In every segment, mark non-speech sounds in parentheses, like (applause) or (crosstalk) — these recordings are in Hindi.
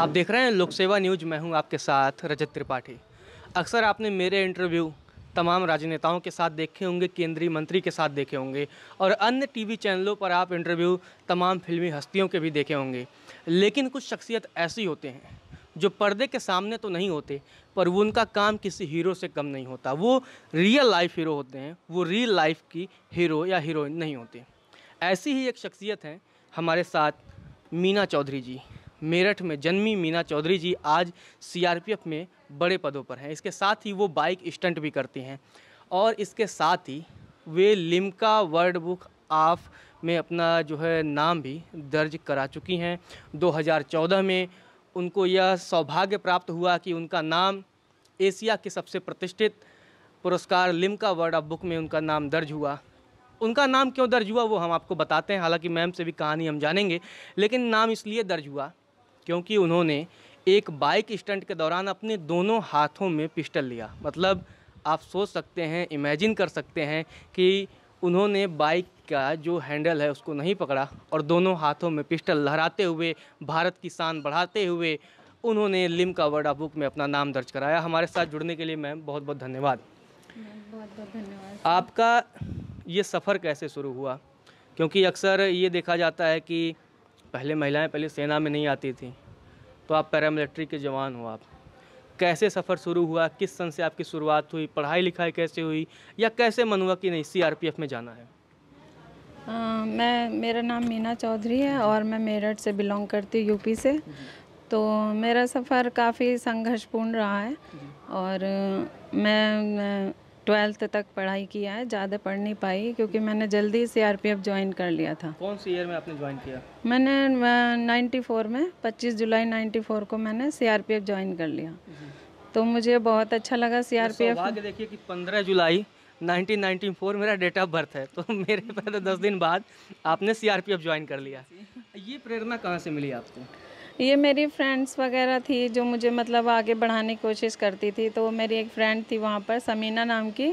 आप देख रहे हैं लोक सेवा न्यूज मैं हूं आपके साथ रजत त्रिपाठी अक्सर आपने मेरे इंटरव्यू तमाम राजनेताओं के साथ देखे होंगे केंद्रीय मंत्री के साथ देखे होंगे और अन्य टीवी चैनलों पर आप इंटरव्यू तमाम फिल्मी हस्तियों के भी देखे होंगे लेकिन कुछ शख्सियत ऐसी होते हैं जो पर्दे के सामने तो नहीं होते पर वो उनका काम किसी हीरो से कम नहीं होता वो रियल लाइफ हीरो होते हैं वो रियल लाइफ की हीरो या हीरोइन नहीं होते ऐसी ही एक शख्सियत हैं हमारे साथ मीना चौधरी जी मेरठ में जन्मी मीना चौधरी जी आज सीआरपीएफ में बड़े पदों पर हैं इसके साथ ही वो बाइक स्टंट भी करती हैं और इसके साथ ही वे लिम्का वर्ल्ड बुक ऑफ में अपना जो है नाम भी दर्ज करा चुकी हैं 2014 में उनको यह सौभाग्य प्राप्त हुआ कि उनका नाम एशिया के सबसे प्रतिष्ठित पुरस्कार लिम्का वर्ल्ड ऑफ बुक में उनका नाम दर्ज हुआ उनका नाम क्यों दर्ज हुआ वो हम आपको बताते हैं हालांकि मैम से भी कहानी हम जानेंगे लेकिन नाम इसलिए दर्ज हुआ क्योंकि उन्होंने एक बाइक स्टंट के दौरान अपने दोनों हाथों में पिस्टल लिया मतलब आप सोच सकते हैं इमेजिन कर सकते हैं कि उन्होंने बाइक का जो हैंडल है उसको नहीं पकड़ा और दोनों हाथों में पिस्टल लहराते हुए भारत की शान बढ़ाते हुए उन्होंने लिम्का वर्ड बुक में अपना नाम दर्ज कराया हमारे साथ जुड़ने के लिए मैम बहुत बहुत धन्यवाद बहुत बहुत धन्यवाद आपका ये सफ़र कैसे शुरू हुआ क्योंकि अक्सर ये देखा जाता है कि पहले महिलाएं पहले सेना में नहीं आती थी तो आप पैरामिलिट्री के जवान हो आप कैसे सफ़र शुरू हुआ किस सन से आपकी शुरुआत हुई पढ़ाई लिखाई कैसे हुई या कैसे मन हुआ कि नहीं सी में जाना है आ, मैं मेरा नाम मीना चौधरी है और मैं मेरठ से बिलोंग करती हूँ यूपी से तो मेरा सफ़र काफ़ी संघर्षपूर्ण रहा है और मैं, मैं ट्वेल्थ तक पढ़ाई किया है ज़्यादा पढ़ नहीं पाई क्योंकि मैंने जल्दी सी आर ज्वाइन कर लिया था कौन सी ईयर में आपने ज्वाइन किया मैंने नाइन्टी फोर में पच्चीस जुलाई नाइन्टी फोर को मैंने C R P F join कर लिया तो मुझे बहुत अच्छा लगा सी आर पी देखिए कि पंद्रह जुलाई 1994 मेरा डेट ऑफ बर्थ है तो मेरे पास दस दिन बाद आपने C R P F join कर लिया ये प्रेरणा कहाँ से मिली आपको ये मेरी फ्रेंड्स वगैरह थी जो मुझे मतलब आगे बढ़ाने की कोशिश करती थी तो मेरी एक फ्रेंड थी वहाँ पर समीना नाम की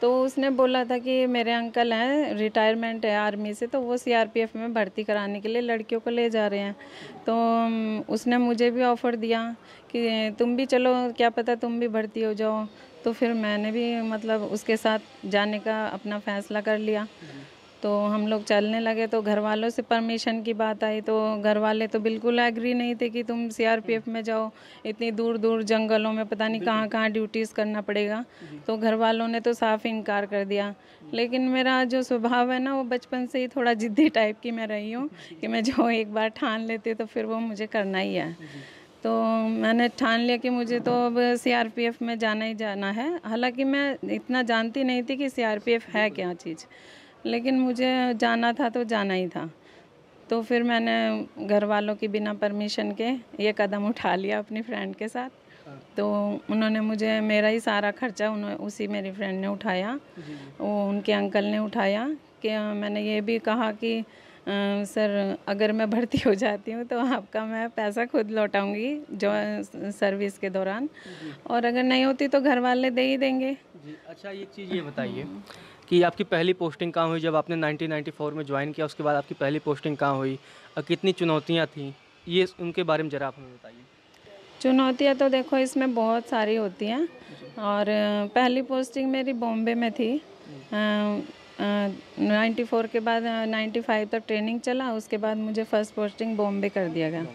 तो उसने बोला था कि मेरे अंकल हैं रिटायरमेंट है आर्मी से तो वो सीआरपीएफ में भर्ती कराने के लिए लड़कियों को ले जा रहे हैं तो उसने मुझे भी ऑफ़र दिया कि तुम भी चलो क्या पता तुम भी भर्ती हो जाओ तो फिर मैंने भी मतलब उसके साथ जाने का अपना फ़ैसला कर लिया तो हम लोग चलने लगे तो घर वालों से परमिशन की बात आई तो घर वाले तो बिल्कुल एग्री नहीं थे कि तुम सीआरपीएफ में जाओ इतनी दूर दूर जंगलों में पता नहीं कहाँ कहाँ ड्यूटीज़ करना पड़ेगा तो घर वालों ने तो साफ इनकार कर दिया लेकिन मेरा जो स्वभाव है ना वो बचपन से ही थोड़ा ज़िद्दी टाइप की मैं रही हूँ कि मैं जो एक बार ठान लेती तो फिर वो मुझे करना ही है तो मैंने ठान लिया कि मुझे तो अब सीआरपीएफ में जाना ही जाना है हालांकि मैं इतना जानती नहीं थी कि सीआरपीएफ है क्या चीज़ लेकिन मुझे जाना था तो जाना ही था तो फिर मैंने घर वालों की बिना परमिशन के ये कदम उठा लिया अपनी फ्रेंड के साथ तो उन्होंने मुझे मेरा ही सारा खर्चा उन्होंने उसी मेरी फ्रेंड ने उठाया वो उनके अंकल ने उठाया कि मैंने ये भी कहा कि आ, सर अगर मैं भर्ती हो जाती हूँ तो आपका मैं पैसा खुद लौटाऊंगी जो सर्विस के दौरान और अगर नहीं होती तो घर वाले दे ही देंगे जी अच्छा एक चीज़ ये बताइए हम्म। कि आपकी पहली पोस्टिंग कहाँ हुई जब आपने 1994 में ज्वाइन किया उसके बाद आपकी पहली पोस्टिंग कहाँ हुई और कितनी चुनौतियाँ थीं ये उनके बारे में ज़रा आप हमें बताइए चुनौतियाँ तो देखो इसमें बहुत सारी होती हैं और पहली पोस्टिंग मेरी बॉम्बे में थी नाइन्टी फोर के बाद नाइन्टी फाइव तक ट्रेनिंग चला उसके बाद मुझे फ़र्स्ट पोस्टिंग बॉम्बे कर दिया गया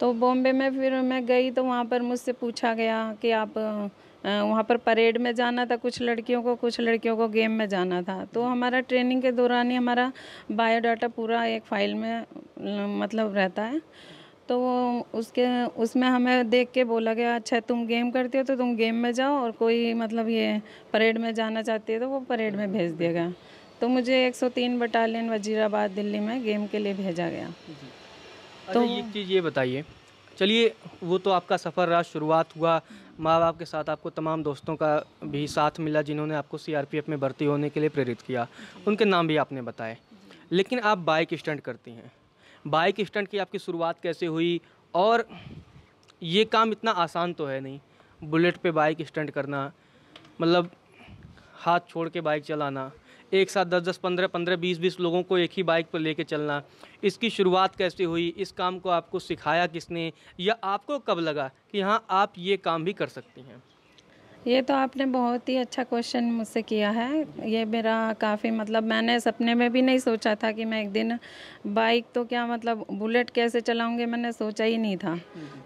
तो बॉम्बे में फिर मैं गई तो वहाँ पर मुझसे पूछा गया कि आप वहाँ पर परेड में जाना था कुछ लड़कियों को कुछ लड़कियों को गेम में जाना था तो हमारा ट्रेनिंग के दौरान ही हमारा बायोडाटा पूरा एक फाइल में मतलब रहता है तो उसके उसमें हमें देख के बोला गया अच्छा तुम गेम करती हो तो तुम गेम में जाओ और कोई मतलब ये परेड में जाना चाहती है तो वो परेड में भेज दिया गया तो मुझे 103 बटालियन वजीराबाद दिल्ली में गेम के लिए भेजा गया तो एक चीज़ ये बताइए चलिए वो तो आपका सफ़र रहा शुरुआत हुआ माँ बाप के साथ आपको तमाम दोस्तों का भी साथ मिला जिन्होंने आपको सीआरपीएफ में भर्ती होने के लिए प्रेरित किया उनके नाम भी आपने बताए लेकिन आप बाइक स्टंट करती हैं बाइक स्टंट की आपकी शुरुआत कैसे हुई और ये काम इतना आसान तो है नहीं बुलेट पे बाइक स्टंट करना मतलब हाथ छोड़ के बाइक चलाना एक साथ दस दस पंद्रह पंद्रह बीस बीस लोगों को एक ही बाइक पर लेके चलना इसकी शुरुआत कैसे हुई इस काम को आपको सिखाया किसने या आपको कब लगा कि हाँ आप ये काम भी कर सकती हैं ये तो आपने बहुत ही अच्छा क्वेश्चन मुझसे किया है ये मेरा काफ़ी मतलब मैंने सपने में भी नहीं सोचा था कि मैं एक दिन बाइक तो क्या मतलब बुलेट कैसे चलाऊंगी मैंने सोचा ही नहीं था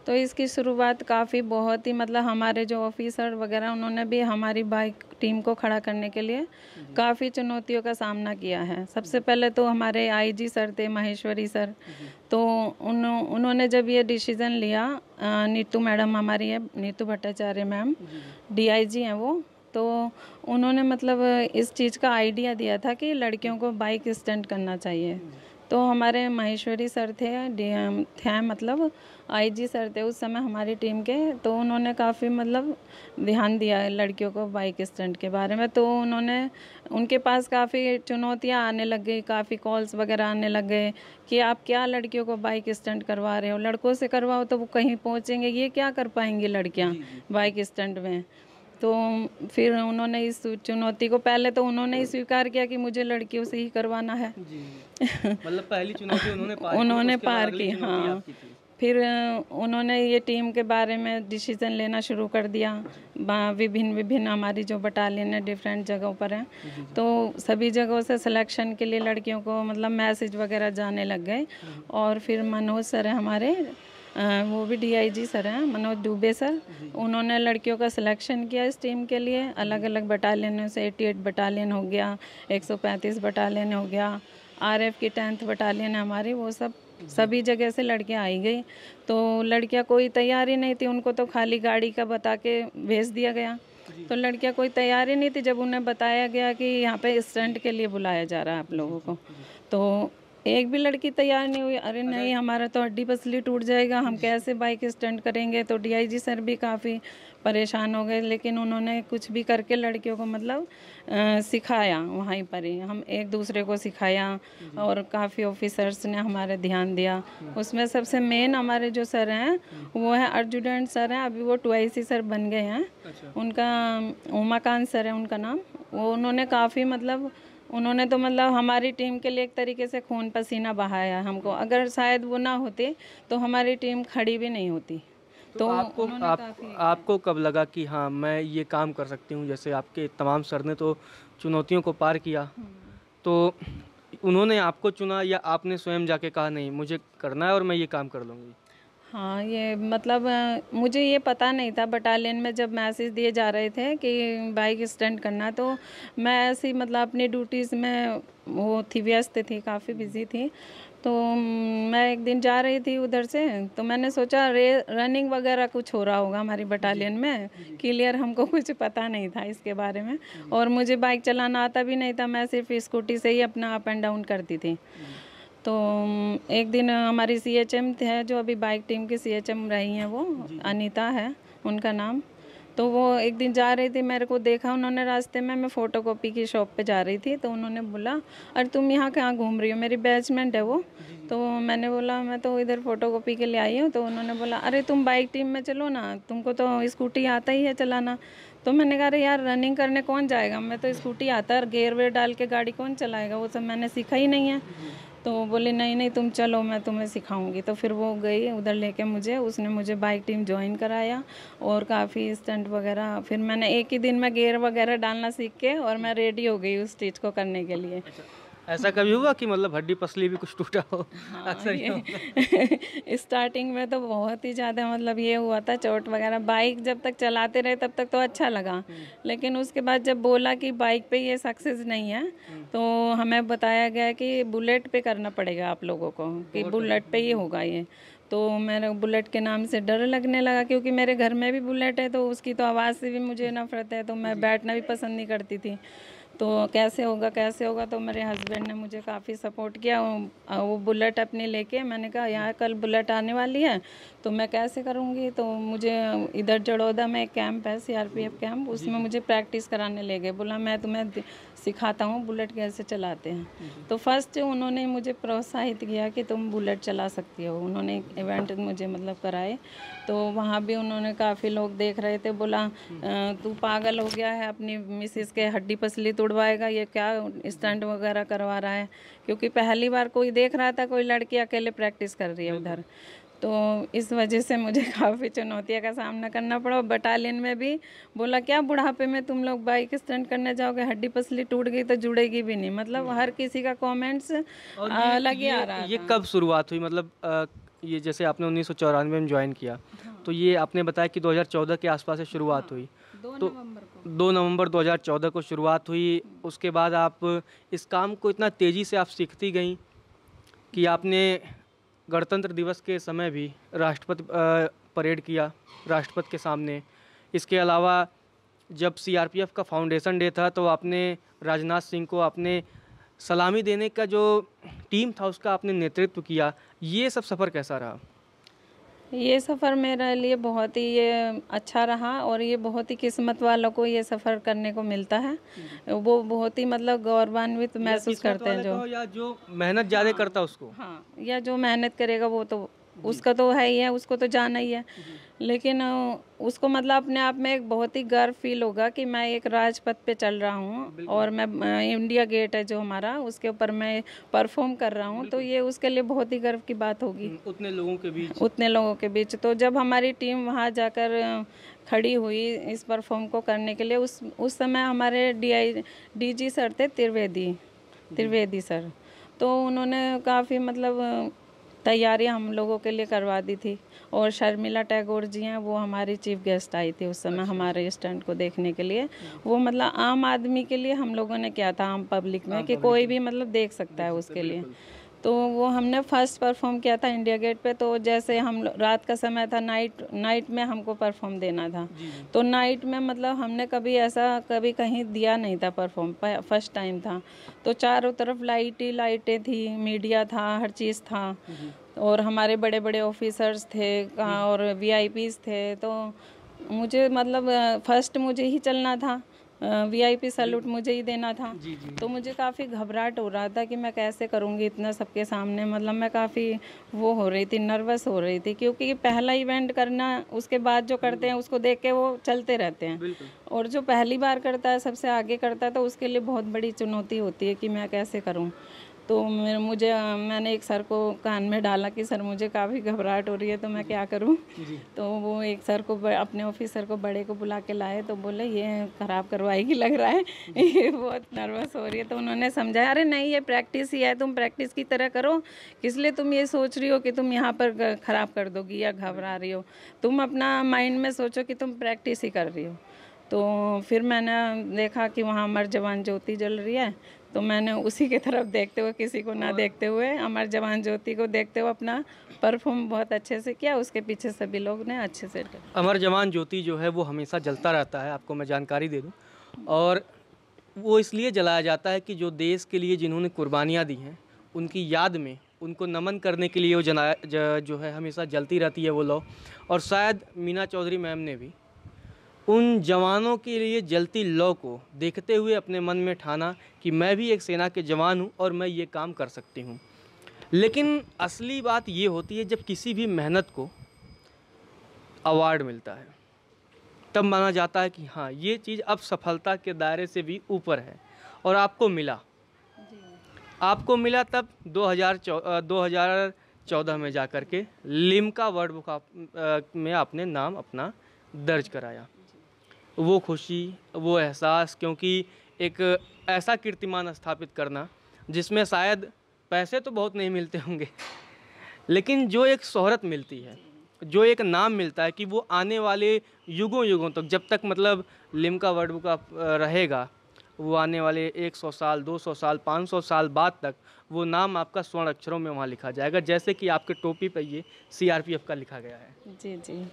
तो इसकी शुरुआत काफ़ी बहुत ही मतलब हमारे जो ऑफिसर वगैरह उन्होंने भी हमारी बाइक टीम को खड़ा करने के लिए काफ़ी चुनौतियों का सामना किया है सबसे पहले तो हमारे आईजी सर थे माहेश्वरी सर तो उन उन्होंने जब ये डिसीज़न लिया नीतू मैडम हमारी है नीतू भट्टाचार्य मैम डीआईजी हैं वो तो उन्होंने मतलब इस चीज़ का आइडिया दिया था कि लड़कियों को बाइक स्टंट करना चाहिए तो हमारे महेश्वरी सर थे डी थे मतलब आईजी सर थे उस समय हमारी टीम के तो उन्होंने काफ़ी मतलब ध्यान दिया है लड़कियों को बाइक स्टंट के बारे में तो उन्होंने उनके पास काफ़ी चुनौतियां आने लग गई काफ़ी कॉल्स वगैरह आने लग गए कि आप क्या लड़कियों को बाइक स्टंट करवा रहे हो लड़कों से करवाओ तो वो कहीं पहुँचेंगे ये क्या कर पाएंगी लड़कियाँ बाइक स्टंट में तो फिर उन्होंने इस चुनौती को पहले तो उन्होंने ही स्वीकार किया कि मुझे लड़कियों से ही करवाना है मतलब पहली चुनौती उन्होंने पार की हाँ फिर उन्होंने ये टीम के बारे में डिसीजन लेना शुरू कर दिया विभिन्न विभिन्न हमारी जो बटालियन है डिफरेंट जगहों पर हैं तो सभी जगहों से सिलेक्शन के लिए लड़कियों को मतलब मैसेज वगैरह जाने लग गए हम्म। और फिर मनोज सर हमारे वो भी डीआईजी सर हैं मनोज दुबे सर उन्होंने लड़कियों का सिलेक्शन किया इस टीम के लिए अलग अलग बटालियनों से 88 बटालियन हो गया 135 बटालियन हो गया आरएफ की टेंथ बटालियन हमारी वो सब सभी जगह से लड़कियां आई गई तो लड़कियां कोई तैयारी नहीं थी उनको तो खाली गाड़ी का बता के भेज दिया गया तो लड़कियां कोई तैयारी नहीं थी जब उन्हें बताया गया कि यहाँ पे स्टंट के लिए बुलाया जा रहा है आप लोगों को तो एक भी लड़की तैयार नहीं हुई अरे नहीं हमारा तो हड्डी पसली टूट जाएगा हम कैसे बाइक स्टंट करेंगे तो डीआईजी सर भी काफ़ी परेशान हो गए लेकिन उन्होंने कुछ भी करके लड़कियों को मतलब आ, सिखाया वहीं पर ही हम एक दूसरे को सिखाया और काफ़ी ऑफिसर्स ने हमारे ध्यान दिया उसमें सबसे मेन हमारे जो सर हैं वो हैं अर्जुडेंट सर हैं अभी वो टू सर बन गए हैं अच्छा। उनका उमाकांत सर है उनका नाम वो उन्होंने काफ़ी मतलब उन्होंने तो मतलब हमारी टीम के लिए एक तरीके से खून पसीना बहाया हमको अगर शायद वो ना होते तो हमारी टीम खड़ी भी नहीं होती तो, तो आपको आप, आपको कब लगा कि हाँ मैं ये काम कर सकती हूँ जैसे आपके तमाम सर ने तो चुनौतियों को पार किया तो उन्होंने आपको चुना या आपने स्वयं जाके कहा नहीं मुझे करना है और मैं ये काम कर लूँगी हाँ ये मतलब मुझे ये पता नहीं था बटालियन में जब मैसेज दिए जा रहे थे कि बाइक स्टैंड करना तो मैं ऐसी मतलब अपनी ड्यूटीज़ में वो थी व्यस्त थी काफ़ी बिजी थी तो मैं एक दिन जा रही थी उधर से तो मैंने सोचा रे रनिंग वगैरह कुछ हो रहा होगा हमारी बटालियन में क्लियर हमको (laughs) कुछ पता नहीं था इसके बारे में और मुझे बाइक चलाना आता भी नहीं था मैं सिर्फ स्कूटी से ही अपना अप एंड डाउन करती थी तो एक दिन हमारी सी एच एम है जो अभी बाइक टीम की सी एच एम रही हैं वो अनीता है उनका नाम तो वो एक दिन जा रही थी मेरे को देखा उन्होंने रास्ते में मैं फ़ोटो कॉपी की शॉप पे जा रही थी तो उन्होंने बोला अरे तुम यहाँ कहाँ घूम रही हो मेरी बैचमेंट है वो तो मैंने बोला मैं तो इधर फ़ोटो कॉपी के लिए आई हूँ तो उन्होंने बोला अरे तुम बाइक टीम में चलो ना तुमको तो स्कूटी आता ही है चलाना तो मैंने कहा अरे यार रनिंग करने कौन जाएगा मैं तो स्कूटी आता है गेयर वेयर डाल के गाड़ी कौन चलाएगा वो सब मैंने सीखा ही नहीं है तो बोले नहीं नहीं तुम चलो मैं तुम्हें सिखाऊंगी तो फिर वो गई उधर लेके मुझे उसने मुझे बाइक टीम ज्वाइन कराया और काफ़ी स्टंट वगैरह फिर मैंने एक ही दिन में गेयर वगैरह डालना सीख के और मैं रेडी हो गई उस चीज़ को करने के लिए अच्छा। ऐसा कभी हुआ कि मतलब हड्डी पसली भी कुछ टूटा हो अक्सर हाँ, ये (laughs) स्टार्टिंग में तो बहुत ही ज़्यादा मतलब ये हुआ था चोट वगैरह बाइक जब तक चलाते रहे तब तक तो अच्छा लगा हम्म। लेकिन उसके बाद जब बोला कि बाइक पे ये सक्सेस नहीं है हम्म। तो हमें बताया गया कि बुलेट पे करना पड़ेगा आप लोगों को कि बुलेट पे ही होगा ये तो मेरे बुलेट के नाम से डर लगने लगा क्योंकि मेरे घर में भी बुलेट है तो उसकी तो आवाज़ से भी मुझे नफरत है तो मैं बैठना भी पसंद नहीं करती थी तो कैसे होगा कैसे होगा तो मेरे हस्बैंड ने मुझे काफ़ी सपोर्ट किया वो बुलेट अपनी लेके मैंने कहा यहाँ कल बुलेट आने वाली है तो मैं कैसे करूँगी तो मुझे इधर जड़ौदा में एक कैंप है सीआरपीएफ कैंप उसमें मुझे प्रैक्टिस कराने ले गए बोला मैं तुम्हें सिखाता हूँ बुलेट कैसे चलाते हैं तो फर्स्ट उन्होंने मुझे प्रोत्साहित किया कि तुम बुलेट चला सकती हो उन्होंने इवेंट मुझे मतलब कराए तो वहाँ भी उन्होंने काफ़ी लोग देख रहे थे बोला तू पागल हो गया है अपनी मिसिस के हड्डी पसली तो तुड़वाएगा ये क्या स्टंट वगैरह करवा रहा है क्योंकि पहली बार कोई देख रहा था कोई लड़की अकेले प्रैक्टिस कर रही है उधर तो इस वजह से मुझे (laughs) काफ़ी चुनौतियाँ का सामना करना पड़ा बटालियन में भी बोला क्या बुढ़ापे में तुम लोग बाइक स्टंट करने जाओगे हड्डी पसली टूट गई तो जुड़ेगी भी नहीं मतलब हर किसी का कॉमेंट्स अलग ही आ रहा है ये कब शुरुआत हुई मतलब ये जैसे आपने उन्नीस में ज्वाइन किया हाँ। तो ये आपने बताया कि 2014 के आसपास से शुरुआत हाँ। हुई दो तो नवंबर को दो नवंबर 2014 को शुरुआत हुई उसके बाद आप इस काम को इतना तेज़ी से आप सीखती गई कि आपने गणतंत्र दिवस के समय भी राष्ट्रपति परेड किया राष्ट्रपति के सामने इसके अलावा जब सीआरपीएफ का फाउंडेशन डे था तो आपने राजनाथ सिंह को आपने सलामी देने का जो टीम था उसका आपने नेतृत्व किया ये सब सफ़र कैसा रहा ये सफ़र मेरे लिए बहुत ही ये अच्छा रहा और ये बहुत ही किस्मत वालों को ये सफ़र करने को मिलता है वो बहुत ही मतलब गौरवान्वित महसूस करते हैं जो या जो मेहनत ज़्यादा हाँ, करता उसको हाँ या जो मेहनत करेगा वो तो उसका तो है ही है उसको तो जाना ही है लेकिन उसको मतलब अपने आप में एक बहुत ही गर्व फील होगा कि मैं एक राजपथ पे चल रहा हूँ और मैं इंडिया गेट है जो हमारा उसके ऊपर मैं परफॉर्म कर रहा हूँ तो ये उसके लिए बहुत ही गर्व की बात होगी उतने लोगों के बीच उतने लोगों के बीच तो जब हमारी टीम वहाँ जाकर खड़ी हुई इस परफॉर्म को करने के लिए उस उस समय हमारे डी डीजी सर थे त्रिवेदी त्रिवेदी सर तो उन्होंने काफ़ी मतलब तैयारियां हम लोगों के लिए करवा दी थी और शर्मिला टैगोर जी हैं वो हमारी चीफ गेस्ट आई थी उस समय अच्छा। हमारे स्टैंड को देखने के लिए वो मतलब आम आदमी के लिए हम लोगों ने क्या था आम पब्लिक में कि कोई भी मतलब देख सकता है उसके लिए तो वो हमने फर्स्ट परफॉर्म किया था इंडिया गेट पे तो जैसे हम रात का समय था नाइट नाइट में हमको परफॉर्म देना था तो नाइट में मतलब हमने कभी ऐसा कभी कहीं दिया नहीं था परफॉर्म फर्स्ट टाइम था तो चारों तरफ लाइट ही लाइटें थी मीडिया था हर चीज़ था और हमारे बड़े बड़े ऑफिसर्स थे और वी थे तो मुझे मतलब फर्स्ट मुझे ही चलना था वीआईपी सैल्यूट मुझे ही देना था जी, जी। तो मुझे काफ़ी घबराहट हो रहा था कि मैं कैसे करूँगी इतना सबके सामने मतलब मैं काफ़ी वो हो रही थी नर्वस हो रही थी क्योंकि पहला इवेंट करना उसके बाद जो करते हैं उसको देख के वो चलते रहते हैं और जो पहली बार करता है सबसे आगे करता है तो उसके लिए बहुत बड़ी चुनौती होती है कि मैं कैसे करूँ तो मेरे मुझे मैंने एक सर को कान में डाला कि सर मुझे काफ़ी घबराहट हो रही है तो मैं क्या करूं तो वो एक सर को अपने ऑफिसर को बड़े को बुला के लाए तो बोले ये ख़राब करवाएगी लग रहा है (laughs) ये बहुत नर्वस हो रही है तो उन्होंने समझाया अरे नहीं ये प्रैक्टिस ही है तुम प्रैक्टिस की तरह करो किस लिए तुम ये सोच रही हो कि तुम यहाँ पर ख़राब कर दोगी या घबरा रही हो तुम अपना माइंड में सोचो कि तुम प्रैक्टिस ही कर रही हो तो फिर मैंने देखा कि वहाँ अमर जवान ज्योति जल रही है तो मैंने उसी की तरफ देखते हुए किसी को ना हाँ। देखते हुए अमर जवान ज्योति को देखते हुए अपना परफॉर्म बहुत अच्छे से किया उसके पीछे सभी लोग ने अच्छे से अमर जवान ज्योति जो है वो हमेशा जलता रहता है आपको मैं जानकारी दे दूँ और वो इसलिए जलाया जाता है कि जो देश के लिए जिन्होंने कुर्बानियाँ दी हैं उनकी याद में उनको नमन करने के लिए वो जलाया जो है हमेशा जलती रहती है वो लौ और शायद मीना चौधरी मैम ने भी उन जवानों के लिए जलती लौ को देखते हुए अपने मन में ठाना कि मैं भी एक सेना के जवान हूँ और मैं ये काम कर सकती हूँ लेकिन असली बात ये होती है जब किसी भी मेहनत को अवार्ड मिलता है तब माना जाता है कि हाँ ये चीज़ अब सफलता के दायरे से भी ऊपर है और आपको मिला आपको मिला तब हज़ार 2014 में जा कर के लिमका वर्ड बुक में आपने नाम अपना दर्ज कराया वो खुशी वो एहसास क्योंकि एक ऐसा कीर्तिमान स्थापित करना जिसमें शायद पैसे तो बहुत नहीं मिलते होंगे लेकिन जो एक शहरत मिलती है जो एक नाम मिलता है कि वो आने वाले युगों युगों तक तो जब तक मतलब लिमका वर्ड का रहेगा वो आने वाले 100 साल 200 साल 500 साल बाद तक वो नाम आपका स्वर्ण अक्षरों में वहाँ लिखा जाएगा जैसे कि आपके टोपी पर ये सी का लिखा गया है जी जी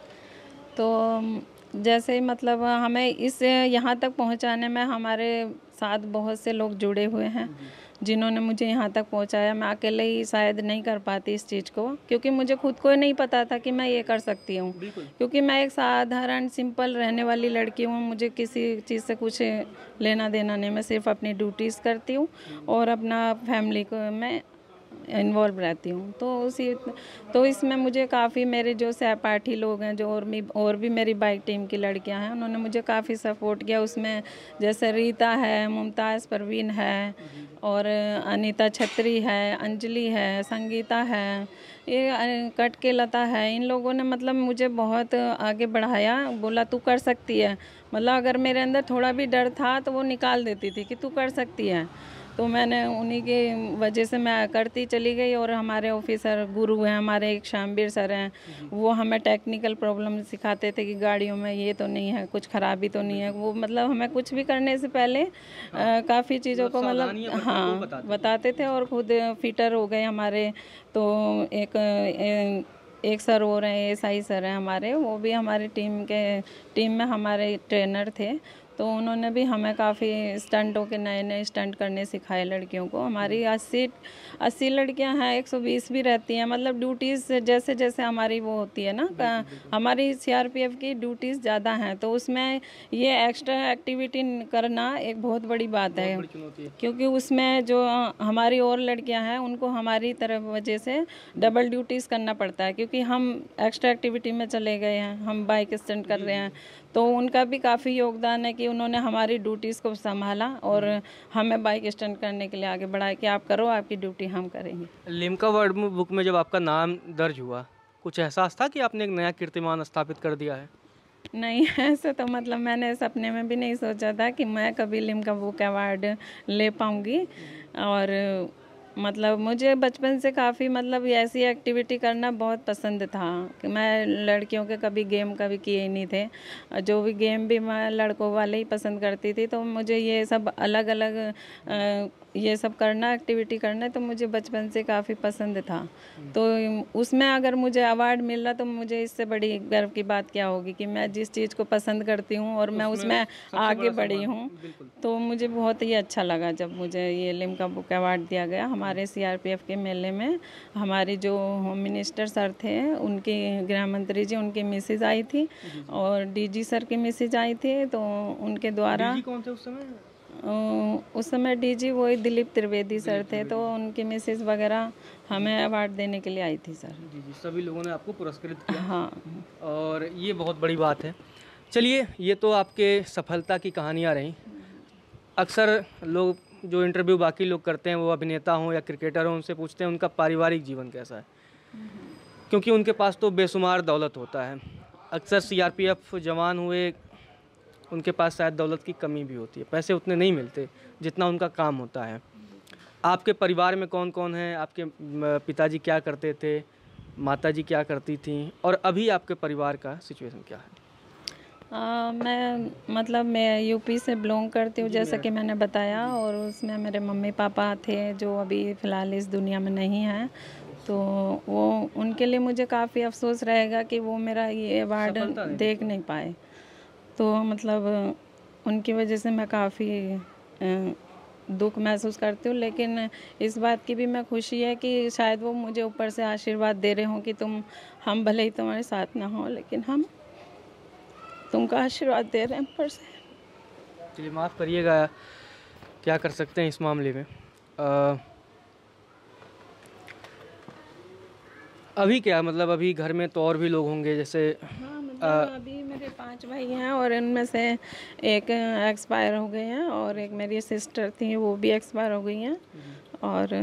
तो जैसे मतलब हमें इस यहाँ तक पहुँचाने में हमारे साथ बहुत से लोग जुड़े हुए हैं जिन्होंने मुझे यहाँ तक पहुँचाया मैं अकेले ही शायद नहीं कर पाती इस चीज़ को क्योंकि मुझे खुद को नहीं पता था कि मैं ये कर सकती हूँ क्योंकि मैं एक साधारण सिंपल रहने वाली लड़की हूँ मुझे किसी चीज़ से कुछ लेना देना नहीं मैं सिर्फ अपनी ड्यूटीज़ करती हूँ और अपना फैमिली को मैं इन्वॉल्व रहती हूँ तो उसी तो इसमें मुझे काफ़ी मेरे जो सहपाठी लोग हैं जो और भी और भी मेरी बाइक टीम की लड़कियाँ हैं उन्होंने मुझे काफ़ी सपोर्ट किया उसमें जैसे रीता है मुमताज़ परवीन है और अनीता छत्री है अंजलि है संगीता है ये कट के लता है इन लोगों ने मतलब मुझे बहुत आगे बढ़ाया बोला तू कर सकती है मतलब अगर मेरे अंदर थोड़ा भी डर था तो वो निकाल देती थी कि तू कर सकती है तो मैंने उन्हीं के वजह से मैं करती चली गई और हमारे ऑफिसर गुरु हैं हमारे एक शामबीर सर हैं वो हमें टेक्निकल प्रॉब्लम सिखाते थे कि गाड़ियों में ये तो नहीं है कुछ खराबी तो नहीं है वो मतलब हमें कुछ भी करने से पहले हाँ। काफ़ी चीज़ों को मतलब, मतलब हाँ बताते, थे और खुद फिटर हो गए हमारे तो एक, एक सर हो रहे हैं एस आई सर हैं हमारे वो भी हमारी टीम के टीम में हमारे ट्रेनर थे तो उन्होंने भी हमें काफ़ी स्टंटों के नए नए स्टंट करने सिखाए लड़कियों को हमारी अस्सी अस्सी लड़कियां हैं एक सौ बीस भी रहती हैं मतलब ड्यूटीज़ जैसे जैसे हमारी वो होती है ना हमारी सीआरपीएफ की ड्यूटीज़ ज़्यादा हैं तो उसमें ये एक्स्ट्रा एक्टिविटी करना एक बहुत बड़ी बात है क्योंकि उसमें जो हमारी और लड़कियाँ हैं उनको हमारी तरफ वजह से डबल ड्यूटीज़ करना पड़ता है क्योंकि हम एक्स्ट्रा एक्टिविटी में चले गए हैं हम बाइक स्टंट कर रहे हैं तो उनका भी काफ़ी योगदान है कि उन्होंने हमारी ड्यूटीज़ को संभाला और हमें बाइक स्टैंड करने के लिए आगे बढ़ाया कि आप करो आपकी ड्यूटी हम करेंगे लिमका वर्ड बुक में जब आपका नाम दर्ज हुआ कुछ एहसास था कि आपने एक नया कीर्तिमान स्थापित कर दिया है नहीं (laughs) ऐसा तो मतलब मैंने सपने में भी नहीं सोचा था कि मैं कभी लिमका बुक अवार्ड ले पाऊँगी और मतलब मुझे बचपन से काफ़ी मतलब ऐसी एक्टिविटी करना बहुत पसंद था कि मैं लड़कियों के कभी गेम कभी किए ही नहीं थे जो भी गेम भी मैं लड़कों वाले ही पसंद करती थी तो मुझे ये सब अलग अलग ये सब करना एक्टिविटी करना तो मुझे बचपन से काफ़ी पसंद था तो उसमें अगर मुझे अवार्ड मिल रहा तो मुझे इससे बड़ी गर्व की बात क्या होगी कि मैं जिस चीज़ को पसंद करती हूँ और मैं उसमें आगे बढ़ी हूँ तो मुझे बहुत ही अच्छा लगा जब मुझे ये लिमका बुक अवार्ड दिया गया हमारे सी के मेले में हमारे जो होम मिनिस्टर सर थे उनके गृह मंत्री जी उनकी मिसेज आई थी और डी सर की मिसेज आई थी तो उनके द्वारा कौन थे उस समय उस समय डीजी वही दिलीप त्रिवेदी सर थे तो उनकी मिसेज वगैरह हमें अवार्ड देने के लिए आई थी सर जी जी सभी लोगों ने आपको पुरस्कृत किया हाँ और ये बहुत बड़ी बात है चलिए ये तो आपके सफलता की कहानियाँ रहीं अक्सर लोग जो इंटरव्यू बाकी लोग करते हैं वो अभिनेता हों या क्रिकेटर हों उनसे पूछते हैं उनका पारिवारिक जीवन कैसा है क्योंकि उनके पास तो बेशुमार दौलत होता है अक्सर सीआरपीएफ जवान हुए उनके पास शायद दौलत की कमी भी होती है पैसे उतने नहीं मिलते जितना उनका काम होता है आपके परिवार में कौन कौन है आपके पिताजी क्या करते थे माता जी क्या करती थी और अभी आपके परिवार का सिचुएशन क्या है आ, मैं मतलब मैं यूपी से बिलोंग करती हूँ जैसा कि मैंने बताया और उसमें मेरे मम्मी पापा थे जो अभी फ़िलहाल इस दुनिया में नहीं हैं तो वो उनके लिए मुझे काफ़ी अफसोस रहेगा कि वो मेरा ये अवार्ड देख नहीं पाए तो मतलब उनकी वजह से मैं काफ़ी दुख महसूस करती हूँ लेकिन इस बात की भी मैं खुशी है कि शायद वो मुझे ऊपर से आशीर्वाद दे रहे हों कि तुम हम भले ही तुम्हारे साथ ना हो लेकिन हम तुमका आशीर्वाद दे रहे हैं ऊपर से चलिए माफ़ करिएगा क्या कर सकते हैं इस मामले में आ, अभी क्या मतलब अभी घर में तो और भी लोग होंगे जैसे हाँ, मतलब आ, अभी मेरे पांच भाई हैं और इनमें से एक एक्सपायर हो गए हैं और एक मेरी सिस्टर थी वो भी एक्सपायर हो गई हैं और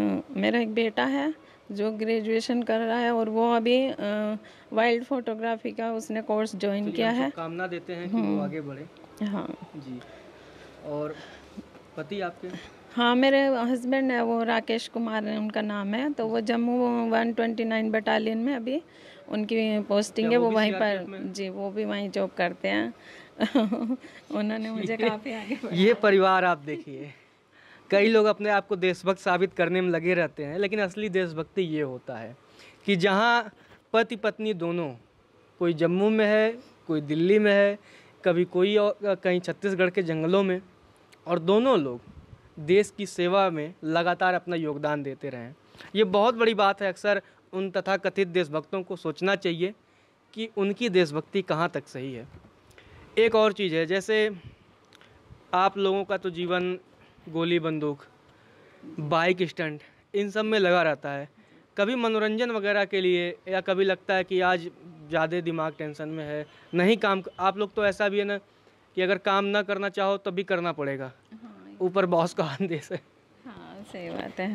मेरा एक बेटा है जो ग्रेजुएशन कर रहा है और वो अभी वाइल्ड फोटोग्राफी का उसने कोर्स तो ज्वाइन किया है कामना देते हैं कि वो हम्म। आगे बढ़े हाँ जी और पति आपके हाँ मेरे हस्बैंड है वो राकेश कुमार है उनका नाम है तो वो Jammu one twenty nine battalion में अभी उनकी पोस्टिंग है वो, वहीं पर जी वो भी वहीं जॉब करते हैं (laughs) उन्होंने मुझे काफ़ी आगे ये परिवार आप देखिए कई लोग अपने आप को देशभक्त साबित करने में लगे रहते हैं लेकिन असली देशभक्ति ये होता है कि जहाँ पति पत्नी दोनों कोई जम्मू में है कोई दिल्ली में है कभी कोई और कहीं छत्तीसगढ़ के जंगलों में और दोनों लोग देश की सेवा में लगातार अपना योगदान देते रहें ये बहुत बड़ी बात है अक्सर उन तथाकथित देशभक्तों को सोचना चाहिए कि उनकी देशभक्ति कहाँ तक सही है एक और चीज़ है जैसे आप लोगों का तो जीवन गोली बंदूक बाइक स्टंट इन सब में लगा रहता है कभी मनोरंजन वगैरह के लिए या कभी लगता है कि आज ज़्यादा दिमाग टेंशन में है नहीं काम आप लोग तो ऐसा भी है ना कि अगर काम ना करना चाहो तब भी करना पड़ेगा हाँ। ऊपर बॉस को हाँ सही बात है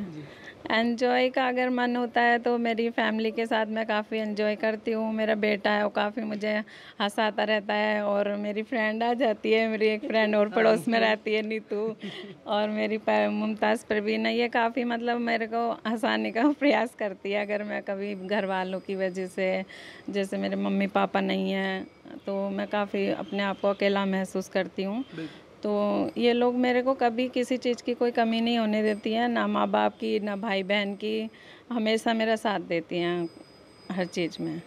एन्जॉय का अगर मन होता है तो मेरी फैमिली के साथ मैं काफ़ी एंजॉय करती हूँ मेरा बेटा है वो काफ़ी मुझे हंसाता रहता है और मेरी फ्रेंड आ जाती है मेरी एक फ्रेंड और (laughs) हाँ। पड़ोस में रहती है नीतू और मेरी मुमताज़ परवीन ये काफ़ी मतलब मेरे को हंसाने का (laughs) प्रयास करती है अगर मैं कभी घर वालों की वजह से जैसे मेरे मम्मी पापा नहीं हैं तो मैं काफ़ी अपने आप को अकेला महसूस करती हूँ तो ये लोग मेरे को कभी किसी चीज़ की कोई कमी नहीं होने देती हैं ना माँ बाप की ना भाई बहन की हमेशा मेरा साथ देती हैं हर चीज़ में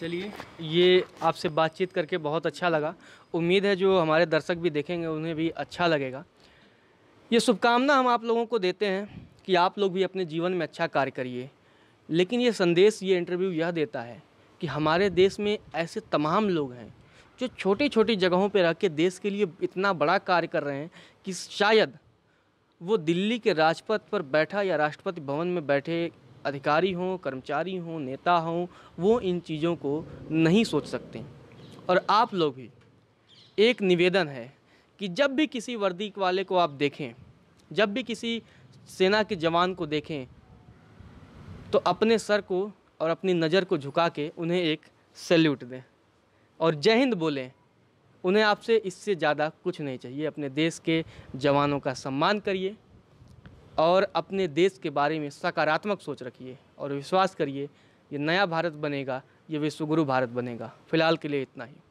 चलिए ये आपसे बातचीत करके बहुत अच्छा लगा उम्मीद है जो हमारे दर्शक भी देखेंगे उन्हें भी अच्छा लगेगा ये शुभकामना हम आप लोगों को देते हैं कि आप लोग भी अपने जीवन में अच्छा कार्य करिए लेकिन ये संदेश ये इंटरव्यू यह देता है कि हमारे देश में ऐसे तमाम लोग हैं जो छोटी छोटी जगहों पर रह के देश के लिए इतना बड़ा कार्य कर रहे हैं कि शायद वो दिल्ली के राजपथ पर बैठा या राष्ट्रपति भवन में बैठे अधिकारी हों कर्मचारी हों नेता हों वो इन चीज़ों को नहीं सोच सकते और आप लोग भी एक निवेदन है कि जब भी किसी वर्दी वाले को आप देखें जब भी किसी सेना के जवान को देखें तो अपने सर को और अपनी नज़र को झुका के उन्हें एक सैल्यूट दें और जय हिंद बोलें उन्हें आपसे इससे ज़्यादा कुछ नहीं चाहिए अपने देश के जवानों का सम्मान करिए और अपने देश के बारे में सकारात्मक सोच रखिए और विश्वास करिए ये नया भारत बनेगा ये विश्वगुरु भारत बनेगा फ़िलहाल के लिए इतना ही